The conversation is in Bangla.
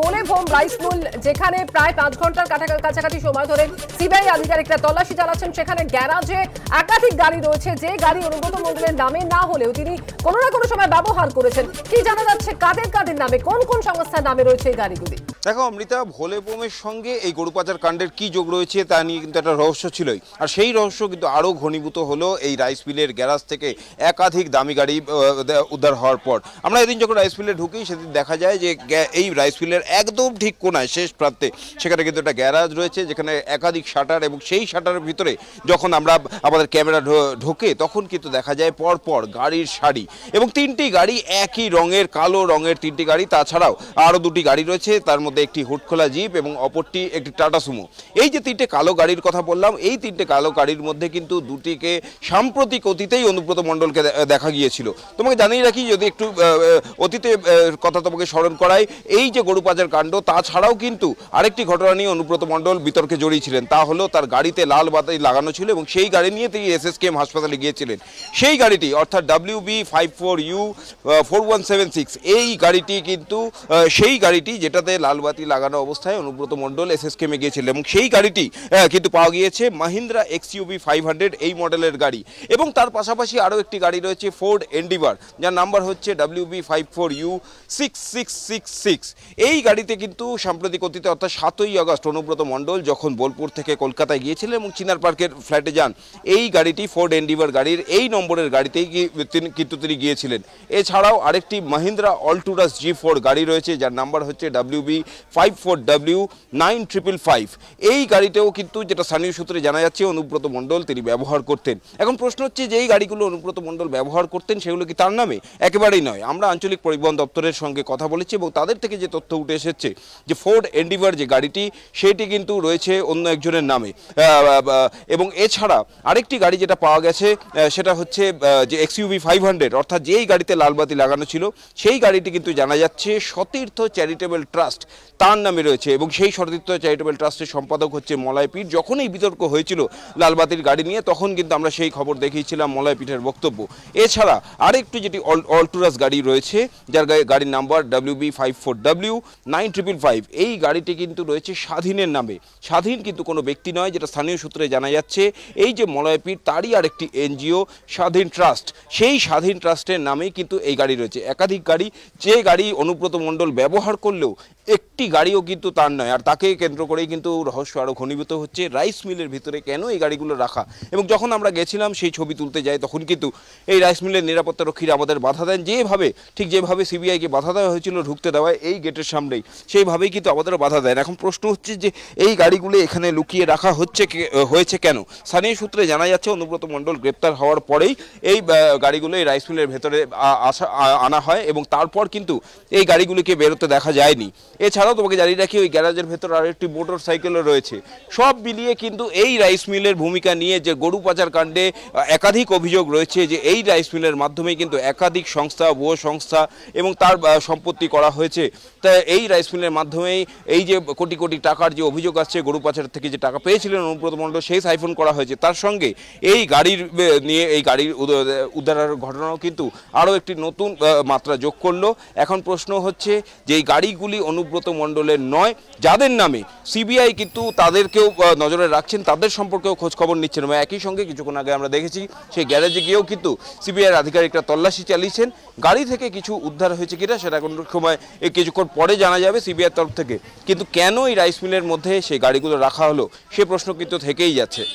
বনে ভোম রাইসমুল যেখানে প্রায় পাঁচ ঘন্টার কাছাকাছি সময় ধরে সিবিআই আধিকারিকরা তল্লাশি চালাচ্ছেন সেখানে গ্যারাজে একাধিক গাড়ি রয়েছে যে গাড়ি অনুগত মন্ডলের নামে না হলেও তিনি কোনো না কোনো সময় ব্যবহার করেছেন কি জানা যাচ্ছে কাদের কাদের নামে কোন কোন সংস্থার নামে রয়েছে এই গাড়িগুলি দেখো অমৃতা ভোলে বোমের সঙ্গে এই গরু পাচার কাণ্ডের কি যোগ রয়েছে তা নিয়ে কিন্তু একটা রহস্য ছিলই আর সেই রহস্য কিন্তু আরও ঘনীভূত হলো এই রাইস মিলের গ্যারাজ থেকে একাধিক দামি গাড়ি উদ্ধার হওয়ার পর আমরা এদিন যখন রাইস মিলে ঢুকি সেদিন দেখা যায় যে এই রাইস মিলের একদম ঠিক কোনায় শেষ প্রান্তে সেখানে কিন্তু একটা গ্যারাজ রয়েছে যেখানে একাধিক শাটার এবং সেই শাটারের ভিতরে যখন আমরা আমাদের ক্যামেরা ঢোকে তখন কিন্তু দেখা যায় পরপর গাড়ির সারি এবং তিনটি গাড়ি একই রঙের কালো রঙের তিনটি গাড়ি তাছাড়াও আরও দুটি গাড়ি রয়েছে তার মধ্যে একটি হুটখোলা জিপ এবং অপরটি একটি টাটা সুমো এই যে তিনটে কালো গাড়ির কথা বললাম এই তিনটে কালো গাড়ির মধ্যে কিন্তু দুটিকে সাম্প্রতিক অতীতেই অনুব্রত মণ্ডলকে দেখা গিয়েছিল তোমাকে জানিয়ে রাখি যদি একটু অতীতে কথা তোমাকে স্মরণ করায় এই যে গরু কাজের কাণ্ড তাছাড়াও কিন্তু আরেকটি ঘটনা নিয়ে অনুব্রত মণ্ডল বিতর্কে জড়িয়েছিলেন তা হলো তার গাড়িতে লাল বাতি লাগানো ছিল এবং সেই গাড়ি নিয়ে তিনি এস কেম হাসপাতালে গিয়েছিলেন সেই গাড়িটি অর্থাৎ W B five four U four one seven six এই গাড়িটি কিন্তু সেই গাড়িটি যেটাতে লাল বাতি লাগানো অবস্থায় অনুব্রত মণ্ডল এস এস কেমে গিয়েছিলেন এবং সেই গাড়িটি কিন্তু পাওয়া গিয়েছে Mahindra X U V five hundred এই মডেলের গাড়ি এবং তার পাশাপাশি আরও একটি গাড়ি রয়েছে ফোর্ড এন্ডিভার যার নাম্বার হচ্ছে W B five four U six six six six এই গাড়িতে কিন্তু সাম্প্রতিক অতীতে অর্থাৎ সাতই আগস্ট অনুব্রত মণ্ডল যখন বোলপুর থেকে কলকাতায় গিয়েছিলেন এবং চিনার পার্কের ফ্ল্যাটে যান এই গাড়িটি ফোর্ড এন্ডিভার গাড়ির এই নম্বরের গাড়িতেই কিন্তু তিনি গিয়েছিলেন এছাড়াও আরেকটি মাহিন্দ্রা অল্টুরাস জি ফোর গাড়ি রয়েছে যার নাম্বার হচ্ছে W B five four W nine triple five এই গাড়িতেও কিন্তু যেটা স্থানীয় সূত্রে জানা যাচ্ছে অনুব্রত মণ্ডল তিনি ব্যবহার করতেন এখন প্রশ্ন হচ্ছে যে এই গাড়িগুলো অনুব্রত মণ্ডল ব্যবহার করতেন সেগুলো কি তার নামে একেবারেই নয় আমরা আঞ্চলিক পরিবহন দপ্তরের সঙ্গে কথা বলেছি এবং তাদের থেকে যে তথ্য উঠে এসেছে যে ফোর্ড এন্ডিভার যে গাড়িটি সেটি কিন্তু রয়েছে অন্য একজনের নামে এবং এছাড়া আরেকটি গাড়ি যেটা পাওয়া গেছে সেটা হচ্ছে যে এক্সইউভি ফাইভ হান্ড্রেড অর্থাৎ যেই গাড়িতে লালবাতি লাগানো ছিল সেই গাড়িটি কিন্তু জানা যাচ্ছে সতীর্থ চ্যারিটেবল ট্রাস্ট তার নামে রয়েছে এবং সেই সতীর্থ চ্যারিটেবল ট্রাস্টের সম্পাদক হচ্ছে মলায়পীঠ যখন এই বিতর্ক হয়েছিল লালবাতির গাড়ি নিয়ে তখন কিন্তু আমরা সেই খবর দেখিয়েছিলাম মলায়পীঠের বক্তব্য এছাড়া আরেকটি যেটি অল্টুরাস গাড়ি রয়েছে যার গাড়ির number W B five four W nine triple five এই গাড়িটি কিন্তু রয়েছে স্বাধীনের নামে স্বাধীন কিন্তু কোনো ব্যক্তি নয় যেটা স্থানীয় সূত্রে জানা যাচ্ছে এই যে মলয়পীর তারই আরেকটি এনজিও স্বাধীন ট্রাস্ট সেই স্বাধীন ট্রাস্টের নামেই কিন্তু এই গাড়ি রয়েছে একাধিক গাড়ি যে গাড়ি অনুব্রত মণ্ডল ব্যবহার করলেও একটি গাড়িও কিন্তু তার নয় আর তাকে কেন্দ্র করেই কিন্তু রহস্য আরও ঘনীভূত হচ্ছে রাইস মিলের ভিতরে কেন এই গাড়িগুলো রাখা এবং যখন আমরা গেছিলাম সেই ছবি তুলতে যাই তখন কিন্তু এই রাইস মিলের নিরাপত্তা রক্ষীরা আমাদের বাধা দেন যেভাবে ঠিক যেভাবে সিবিআইকে বাধা দেওয়া হয়েছিল ঢুকতে দেওয়ায় এই গেটের সামনেই সেইভাবেই কিন্তু আমাদেরও বাধা দেন এখন প্রশ্ন হচ্ছে যে এই গাড়িগুলো এখানে লুকিয়ে রাখা হচ্ছে হয়েছে কেন স্থানীয় সূত্রে জানা যাচ্ছে অনুব্রত মণ্ডল গ্রেপ্তার হওয়ার পরেই এই গাড়িগুলো এই রাইস মিলের ভেতরে আসা আনা হয় এবং তারপর কিন্তু এই গাড়িগুলিকে বেরোতে দেখা যায়নি এছাড়াও তোমাকে জানিয়ে রাখি ওই গ্যারাজের ভেতর আর একটি মোটর সাইকেলও রয়েছে সব মিলিয়ে কিন্তু এই রাইস মিলের ভূমিকা নিয়ে যে গরু পাচার কাণ্ডে একাধিক অভিযোগ রয়েছে যে এই রাইস মিলের মাধ্যমে কিন্তু একাধিক সংস্থা ভুয়ো সংস্থা এবং তার সম্পত্তি করা হয়েছে তা এই রাইস মিলের মাধ্যমেই এই যে কোটি কোটি টাকার যে অভিযোগ আসছে গরু পাচার থেকে যে টাকা পেয়েছিলেন অনুব্রত মণ্ডল সেই সাইফোন করা হয়েছে তার সঙ্গে এই গাড়ির নিয়ে এই গাড়ির উদ্ধারের ঘটনাও কিন্তু আরও একটি নতুন মাত্রা যোগ করলো এখন প্রশ্ন হচ্ছে যে এই গাড়িগুলি অনু সুব্রত মণ্ডলের নয় যাদের নামে সিবিআই কিন্তু তাদেরকেও নজরে রাখছেন তাদের সম্পর্কেও খোঁজ খবর নিচ্ছেন এবং একই সঙ্গে কিছুক্ষণ আগে আমরা দেখেছি সেই গ্যারেজে গিয়েও কিন্তু সিবিআইয়ের আধিকারিকরা তল্লাশি চালিয়েছেন গাড়ি থেকে কিছু উদ্ধার হয়েছে কিনা সেটা কোনো সময় এই কিছুক্ষণ পরে জানা যাবে সিবিআই তরফ থেকে কিন্তু কেন এই রাইস মিলের মধ্যে সেই গাড়িগুলো রাখা হলো সে প্রশ্ন কিন্তু থেকেই যাচ্ছে